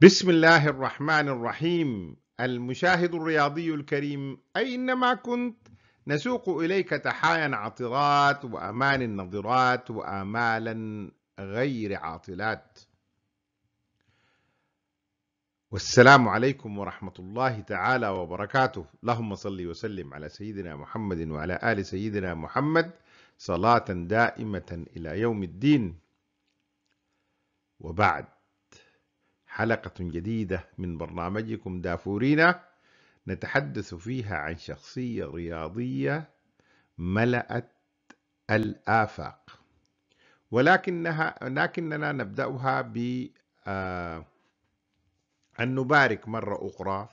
بسم الله الرحمن الرحيم المشاهد الرياضي الكريم أينما كنت نسوق إليك تحايا عطرات وأمان نظرات وآمالا غير عاطلات والسلام عليكم ورحمة الله تعالى وبركاته اللهم صل وسلم على سيدنا محمد وعلى آل سيدنا محمد صلاة دائمة إلى يوم الدين وبعد حلقة جديدة من برنامجكم دافورينا نتحدث فيها عن شخصية رياضية ملأت الآفاق ولكنها لكننا نبدأها ب آه، أن نبارك مرة أخرى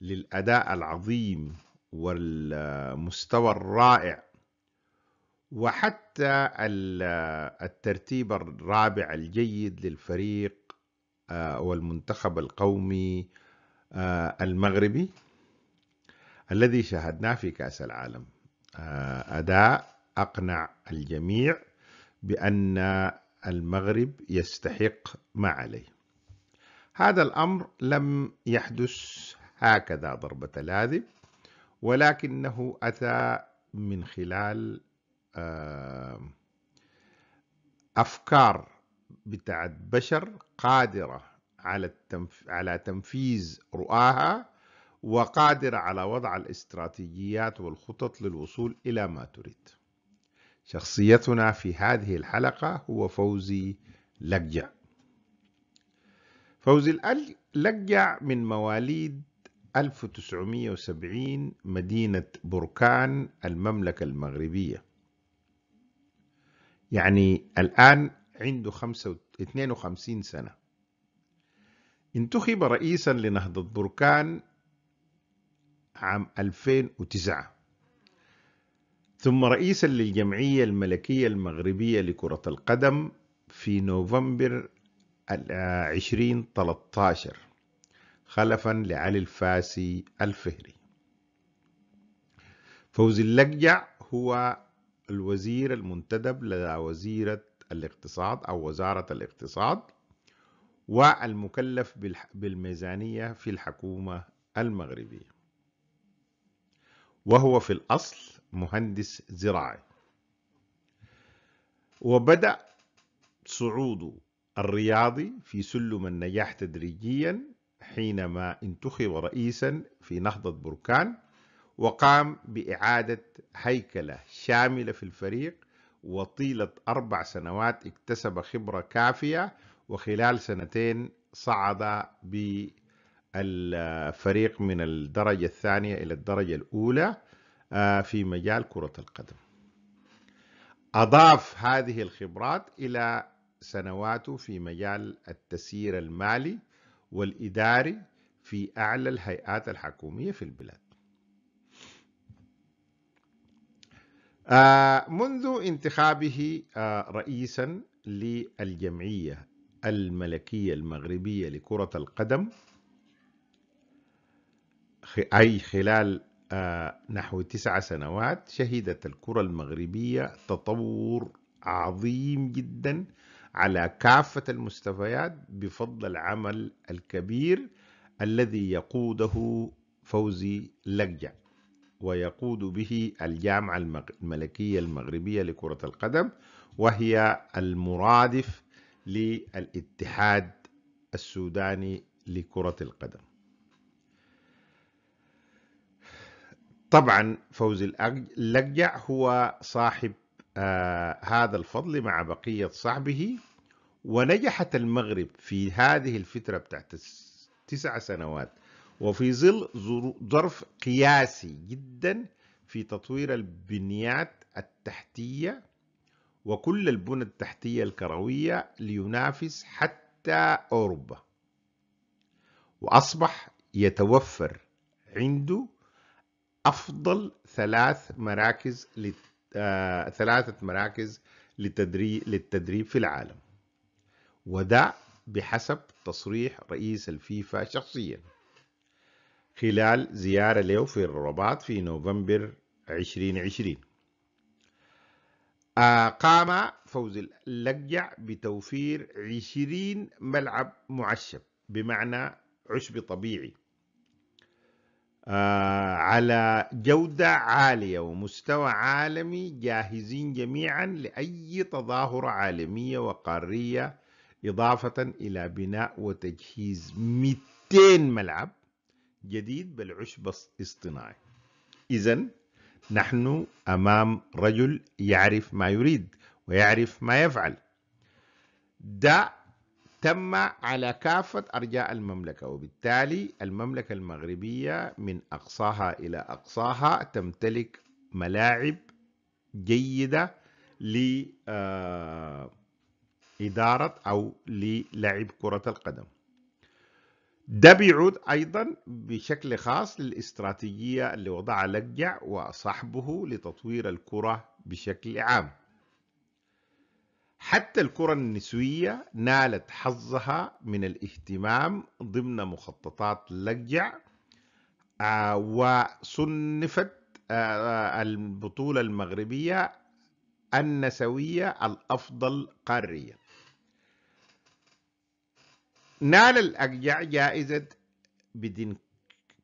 للأداء العظيم والمستوى الرائع وحتى الترتيب الرابع الجيد للفريق آه، والمنتخب القومي آه، المغربي الذي شاهدناه في كأس العالم آه، أداء أقنع الجميع بأن المغرب يستحق ما عليه هذا الأمر لم يحدث هكذا ضربة لاذب ولكنه أتى من خلال أفكار بتاعت بشر قادرة على, التنف... على تنفيذ رؤاها وقادرة على وضع الاستراتيجيات والخطط للوصول إلى ما تريد شخصيتنا في هذه الحلقة هو فوزي لجع فوزي لجع من مواليد 1970 مدينة بركان المملكة المغربية يعني الآن عنده 52 سنة انتخب رئيسا لنهضة بركان عام 2009 ثم رئيسا للجمعية الملكية المغربية لكرة القدم في نوفمبر 2013 خلفا لعلي الفاسي الفهري فوزي اللجع هو الوزير المنتدب لدى وزيرة الاقتصاد أو وزارة الاقتصاد والمكلف بالميزانية في الحكومة المغربية وهو في الأصل مهندس زراعي وبدأ صعوده الرياضي في سلم النجاح تدريجيا حينما انتخب رئيسا في نهضة بركان وقام بإعادة هيكلة شاملة في الفريق وطيلة أربع سنوات اكتسب خبرة كافية وخلال سنتين صعد بالفريق من الدرجة الثانية إلى الدرجة الأولى آه، في مجال كرة القدم أضاف هذه الخبرات إلى سنواته في مجال التسيير المالي والإداري في أعلى الهيئات الحكومية في البلاد آه، منذ انتخابه آه، رئيسا للجمعية الملكية المغربية لكرة القدم أي خلال آه، نحو تسع سنوات شهدت الكرة المغربية تطور عظيم جدا على كافة المستويات بفضل العمل الكبير الذي يقوده فوزي لجأ ويقود به الجامعة الملكية المغربية لكرة القدم وهي المرادف للاتحاد السوداني لكرة القدم طبعا فوز اللجع هو صاحب آه هذا الفضل مع بقية صحبه ونجحت المغرب في هذه الفترة بتاعت تسع سنوات وفي ظل ظرف قياسي جدا في تطوير البنيات التحتية وكل البنى التحتية الكروية لينافس حتى أوروبا وأصبح يتوفر عنده أفضل ثلاث مراكز آه، ثلاثة مراكز للتدريب... للتدريب في العالم وده بحسب تصريح رئيس الفيفا شخصياً خلال زيارة له في الرباط في نوفمبر 2020 آه، قام فوز اللجع بتوفير 20 ملعب معشب بمعنى عشب طبيعي آه، على جودة عالية ومستوى عالمي جاهزين جميعا لأي تظاهرة عالمية وقارية إضافة إلى بناء وتجهيز 200 ملعب جديد بالعشب الاصطناعي إذا نحن أمام رجل يعرف ما يريد ويعرف ما يفعل ده تم على كافة أرجاء المملكة وبالتالي المملكة المغربية من أقصاها إلى أقصاها تمتلك ملاعب جيدة لإدارة آه، أو للعب كرة القدم ده بيعود أيضا بشكل خاص للاستراتيجية اللي وضعها لجع وصاحبه لتطوير الكرة بشكل عام حتى الكرة النسوية نالت حظها من الاهتمام ضمن مخططات لجع آه، وصنفت آه، آه، البطولة المغربية النسوية الأفضل قارياً نال الأرجع جائزة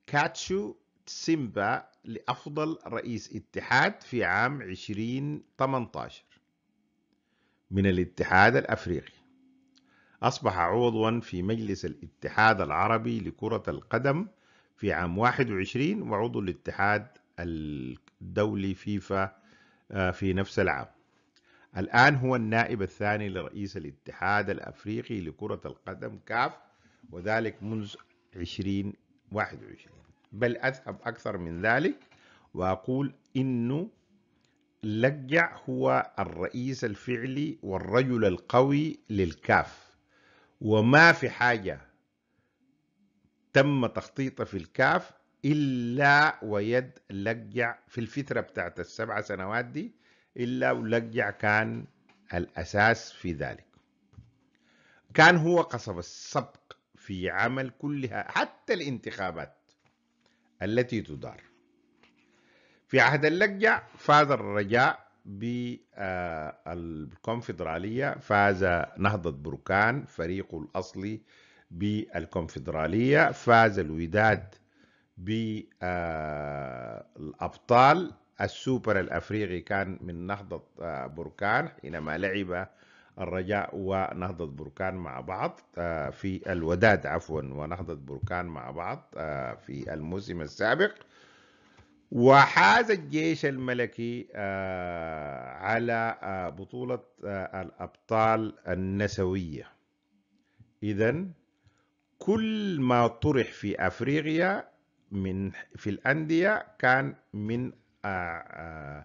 كاتشو سيمبا لأفضل رئيس اتحاد في عام 2018 من الاتحاد الأفريقي أصبح عضوا في مجلس الاتحاد العربي لكرة القدم في عام 21 وعضو الاتحاد الدولي فيفا آه، في نفس العام الآن هو النائب الثاني لرئيس الاتحاد الأفريقي لكرة القدم كاف وذلك منذ 2021 بل أذهب أكثر من ذلك وأقول إنه لجع هو الرئيس الفعلي والرجل القوي للكاف وما في حاجة تم تخطيطها في الكاف إلا ويد لجع في الفترة بتاعت السبع سنوات دي إلا ولجع كان الأساس في ذلك كان هو قصب السبق في عمل كلها حتى الانتخابات التي تدار في عهد اللجع فاز الرجاء بالكونفدرالية آه، فاز نهضة بركان فريق الأصلي بالكونفدرالية فاز الوداد بالأبطال آه، السوبر الافريقي كان من نهضه آه، بركان حينما لعب الرجاء ونهضة بركان مع بعض آه، في الوداد عفوا ونهضة بركان مع بعض آه، في الموسم السابق وحاز الجيش الملكي على بطولة الأبطال النسوية إذا كل ما طرح في أفريقيا من في الأندية كان من آه، آه،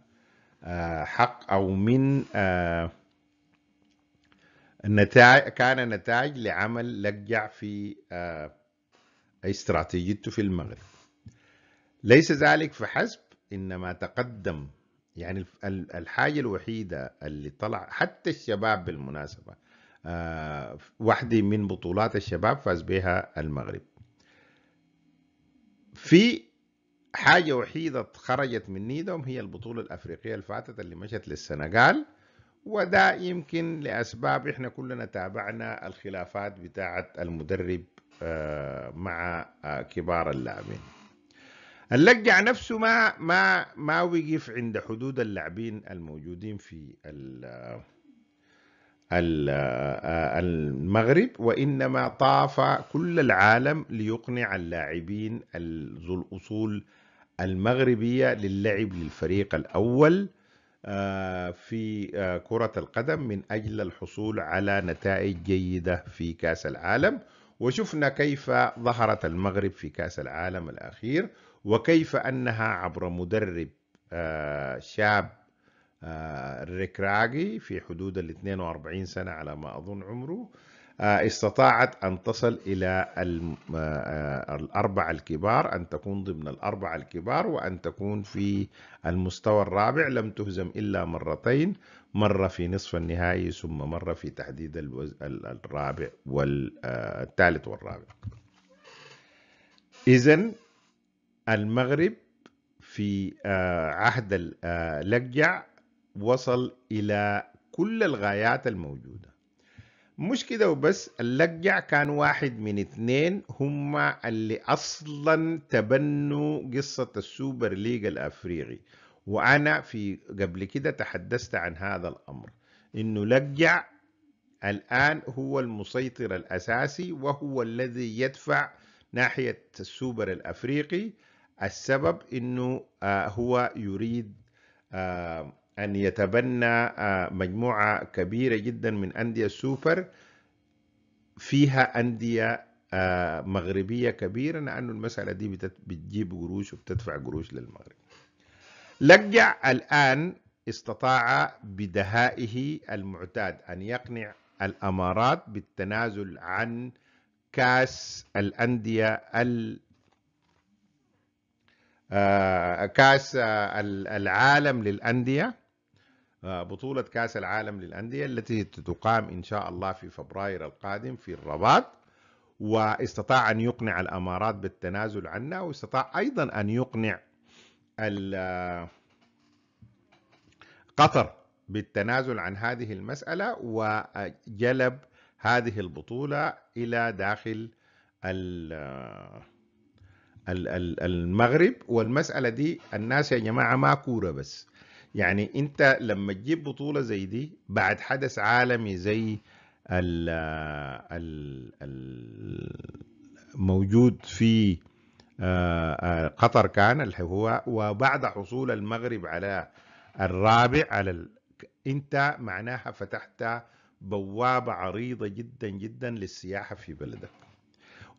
آه، حق أو من النتائج كان نتائج لعمل لجع في استراتيجيته في المغرب ليس ذلك فحسب إنما تقدم يعني الحاجة الوحيدة اللي طلع حتى الشباب بالمناسبة واحدة من بطولات الشباب فاز بها المغرب في حاجة وحيدة خرجت من نيدهم هي البطولة الأفريقية اللي فاتت اللي مشت للسنغال وده يمكن لأسباب إحنا كلنا تابعنا الخلافات بتاعة المدرب آه، مع آه، كبار اللاعبين اللجع نفسه ما ما ما وقف عند حدود اللاعبين الموجودين في آه، المغرب وإنما طاف كل العالم ليقنع اللاعبين ذو الأصول المغربية للعب للفريق الأول آه، في آه، كرة القدم من أجل الحصول على نتائج جيدة في كأس العالم وشفنا كيف ظهرت المغرب في كأس العالم الأخير وكيف أنها عبر مدرب آه، شاب ريكراغي في حدود ال 42 سنة على ما أظن عمره آه، استطاعت أن تصل إلى آه، الأربعة الكبار أن تكون ضمن الأربعة الكبار وأن تكون في المستوى الرابع لم تهزم إلا مرتين مرة في نصف النهائي ثم مرة في تحديد الرابع والثالث آه، والرابع إذا المغرب في عهد اللجع وصل إلى كل الغايات الموجودة مش كده وبس اللجع كان واحد من اثنين هما اللي اصلا تبنوا قصه السوبر ليج الافريقي وانا في قبل كده تحدثت عن هذا الامر انه لجع الان هو المسيطر الاساسي وهو الذي يدفع ناحيه السوبر الافريقي السبب انه آه، هو يريد آه، أن يتبنى آه، مجموعة كبيرة جدا من أندية السوبر فيها أندية آه، مغربية كبيرة لأنه المسألة دي بتجيب قروش وبتدفع قروش للمغرب لجع الآن استطاع بدهائه المعتاد أن يقنع الأمارات بالتنازل عن كاس الأندية آه، كاس العالم للأندية بطولة كأس العالم للأندية التي تقام إن شاء الله في فبراير القادم في الرباط واستطاع أن يقنع الأمارات بالتنازل عنها واستطاع أيضا أن يقنع قطر بالتنازل عن هذه المسألة وجلب هذه البطولة إلى داخل المغرب والمسألة دي الناس يا جماعة ما كورة بس يعني انت لما تجيب بطوله زي دي بعد حدث عالمي زي ال الموجود في آه، قطر كان اللي هو وبعد حصول المغرب على الرابع على ال... انت معناها فتحت بوابه عريضه جدا جدا للسياحه في بلدك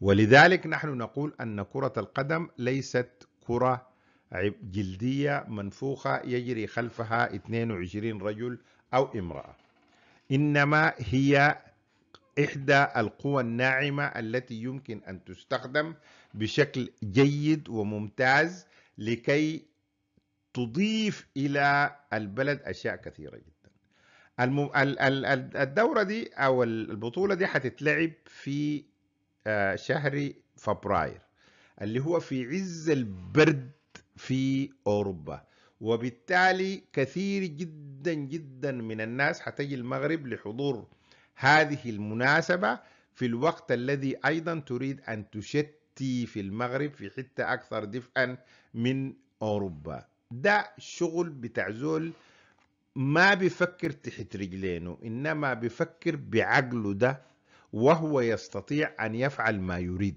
ولذلك نحن نقول ان كره القدم ليست كره جلدية منفوخة يجري خلفها 22 رجل أو امرأة إنما هي إحدى القوى الناعمة التي يمكن أن تستخدم بشكل جيد وممتاز لكي تضيف إلى البلد أشياء كثيرة جدا الدورة دي أو البطولة دي حتتلعب في آه، شهر فبراير اللي هو في عز البرد في أوروبا وبالتالي كثير جدا جدا من الناس حتجي المغرب لحضور هذه المناسبة في الوقت الذي أيضا تريد أن تشتي في المغرب في حتة أكثر دفئا من أوروبا ده شغل بتعزول ما بيفكر تحت رجلينه إنما بيفكر بعقله ده وهو يستطيع أن يفعل ما يريد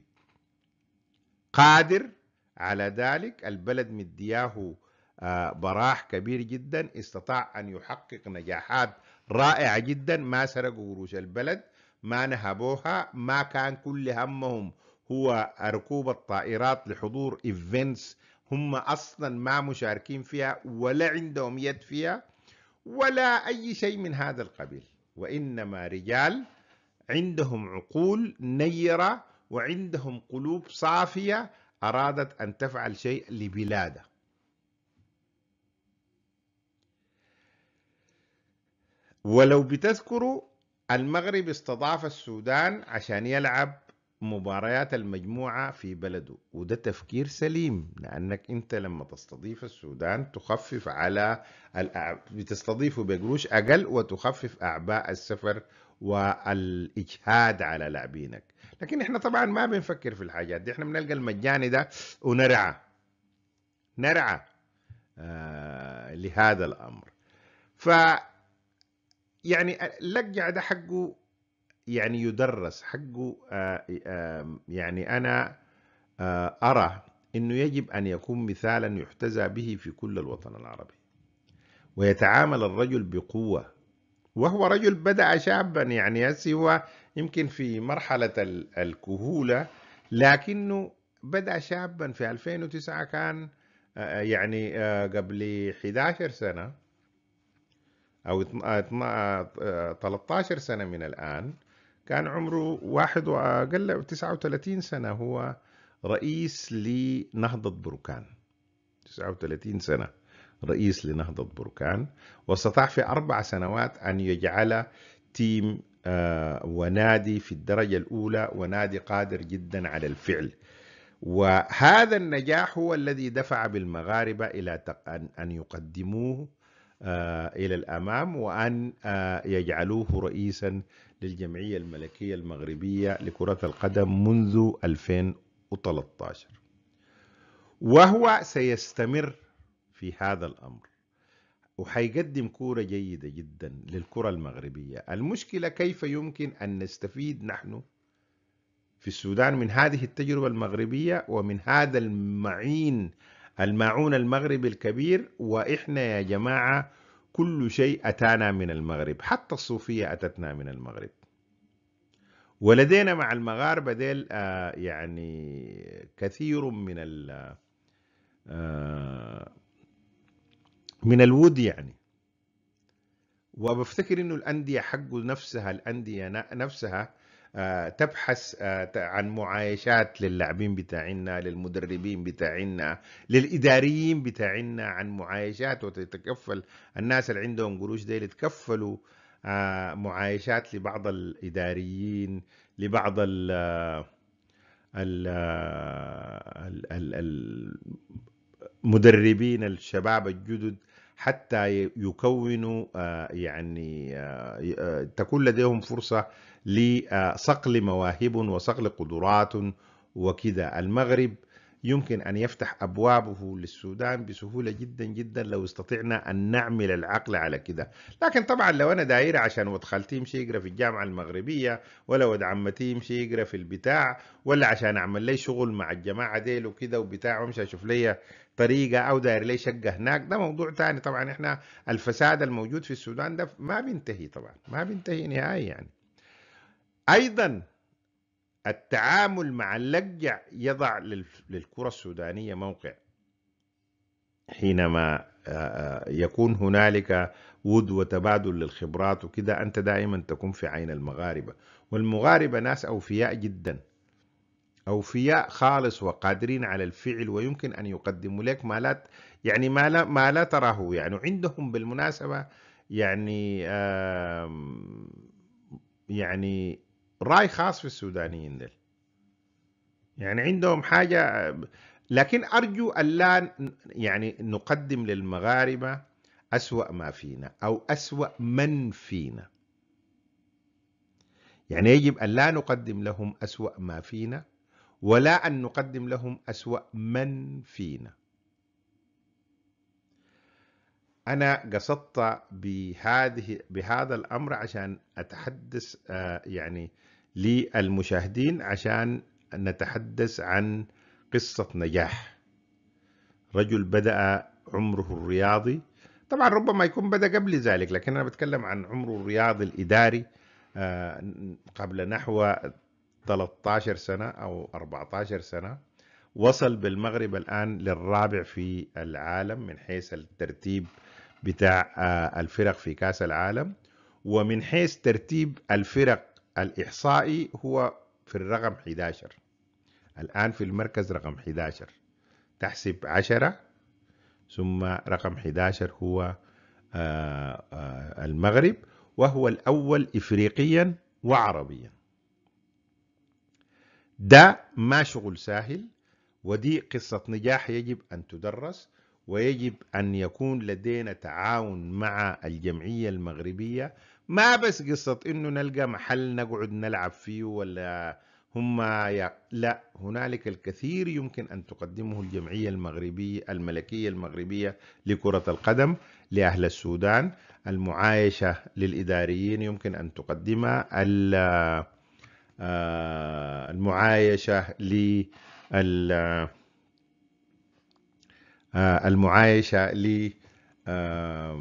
قادر على ذلك البلد مدياه آه، براح كبير جدا استطاع أن يحقق نجاحات رائعة جدا ما سرقوا قروش البلد ما نهبوها ما كان كل همهم هو ركوب الطائرات لحضور ايفنتس هم اصلا ما مشاركين فيها ولا عندهم يد فيها ولا اي شيء من هذا القبيل وانما رجال عندهم عقول نيره وعندهم قلوب صافيه أرادت أن تفعل شيء لبلاده ولو بتذكروا المغرب استضاف السودان عشان يلعب مباريات المجموعة في بلده وده تفكير سليم لأنك أنت لما تستضيف السودان تخفف على الأعب... بتستضيفه بقروش أقل وتخفف أعباء السفر والاجهاد على لاعبينك لكن احنا طبعا ما بنفكر في الحاجات دي احنا بنلقى المجاني ده ونرعى نرعى آه لهذا الامر ف يعني اللقع ده حقه يعني يدرس حقه آه،, آه يعني انا آه ارى انه يجب ان يكون مثالا يحتذى به في كل الوطن العربي ويتعامل الرجل بقوه وهو رجل بدأ شابا يعني هسه هو يمكن في مرحلة الكهولة لكنه بدأ شابا في 2009 كان آه، آه، يعني آه، قبل 11 سنة أو 13 سنة من الآن كان عمره واحد وأقل 39 سنة هو رئيس لنهضة بركان 39 سنة رئيس لنهضة بركان واستطاع في أربع سنوات أن يجعل تيم آه، ونادي في الدرجة الأولى ونادي قادر جدا على الفعل وهذا النجاح هو الذي دفع بالمغاربة إلى أن يقدموه آه، إلى الأمام وأن آه، يجعلوه رئيسا للجمعية الملكية المغربية لكرة القدم منذ 2013 وهو سيستمر في هذا الأمر وحيقدم كورة جيدة جدا للكرة المغربية المشكلة كيف يمكن أن نستفيد نحن في السودان من هذه التجربة المغربية ومن هذا المعين الماعون المغربي الكبير وإحنا يا جماعة كل شيء أتانا من المغرب حتى الصوفية أتتنا من المغرب ولدينا مع المغاربة ديل آه، يعني كثير من ال آه، من الود يعني وبفتكر انه الانديه حقه نفسها الانديه نفسها آه، تبحث آه، عن معايشات للاعبين بتاعنا للمدربين بتاعنا للاداريين بتاعنا عن معايشات وتتكفل الناس اللي عندهم قروش دي يتكفلوا آه، معايشات لبعض الاداريين لبعض ال المدربين الشباب الجدد حتى يكونوا آه، يعني آه، آه، تكون لديهم فرصة لصقل مواهب وصقل قدرات وكذا المغرب يمكن أن يفتح أبوابه للسودان بسهولة جدا جدا لو استطعنا أن نعمل العقل على كده لكن طبعا لو أنا داير عشان ود خالتي يمشي يقرأ في الجامعة المغربية ولا ود عمتي يمشي يقرأ في البتاع ولا عشان أعمل لي شغل مع الجماعة ديل وكده وبتاع وامشي أشوف لي طريقة أو داير لي شقة هناك ده موضوع تاني طبعا إحنا الفساد الموجود في السودان ده ما بينتهي طبعا ما بينتهي نهائي يعني أيضا التعامل مع اللجع يضع للكرة السودانية موقع حينما يكون هنالك ود وتبادل للخبرات وكذا أنت دائما تكون في عين المغاربة والمغاربة ناس أوفياء جدا أوفياء خالص وقادرين على الفعل ويمكن أن يقدموا لك ما لا يعني ما لا, ما لا تراه يعني عندهم بالمناسبة يعني آمم، يعني راي خاص في السودانيين دل يعني عندهم حاجة لكن أرجو ألا يعني نقدم للمغاربة أسوأ ما فينا أو أسوأ من فينا يعني يجب أن لا نقدم لهم أسوأ ما فينا ولا أن نقدم لهم أسوأ من فينا أنا قصدت بهذه بهذا الأمر عشان أتحدث آه، يعني للمشاهدين عشان نتحدث عن قصة نجاح رجل بدأ عمره الرياضي طبعا ربما يكون بدأ قبل ذلك لكن أنا بتكلم عن عمره الرياضي الإداري آه، قبل نحو 13 سنة أو 14 سنة وصل بالمغرب الآن للرابع في العالم من حيث الترتيب بتاع آه، الفرق في كاس العالم ومن حيث ترتيب الفرق الإحصائي هو في الرقم 11 الآن في المركز رقم 11 تحسب 10 ثم رقم 11 هو آه، آه، المغرب وهو الأول إفريقيا وعربيا ده ما شغل سهل ودي قصة نجاح يجب أن تدرس ويجب أن يكون لدينا تعاون مع الجمعية المغربية ما بس قصة انه نلقى محل نقعد نلعب فيه ولا هم يا لا هنالك الكثير يمكن ان تقدمه الجمعية المغربية الملكية المغربية لكرة القدم لاهل السودان المعايشة للاداريين يمكن ان تقدمها المعايشة لل المعايشة ل ال آه،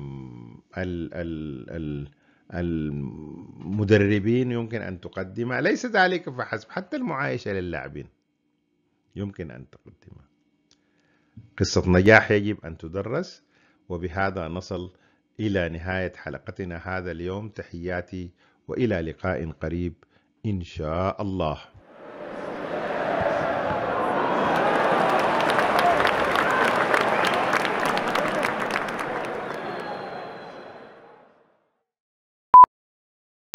ال المدربين يمكن أن تقدمها ليس ذلك فحسب حتى المعايشة للاعبين يمكن أن تقدمها قصة نجاح يجب أن تدرس وبهذا نصل إلى نهاية حلقتنا هذا اليوم تحياتي وإلى لقاء قريب إن شاء الله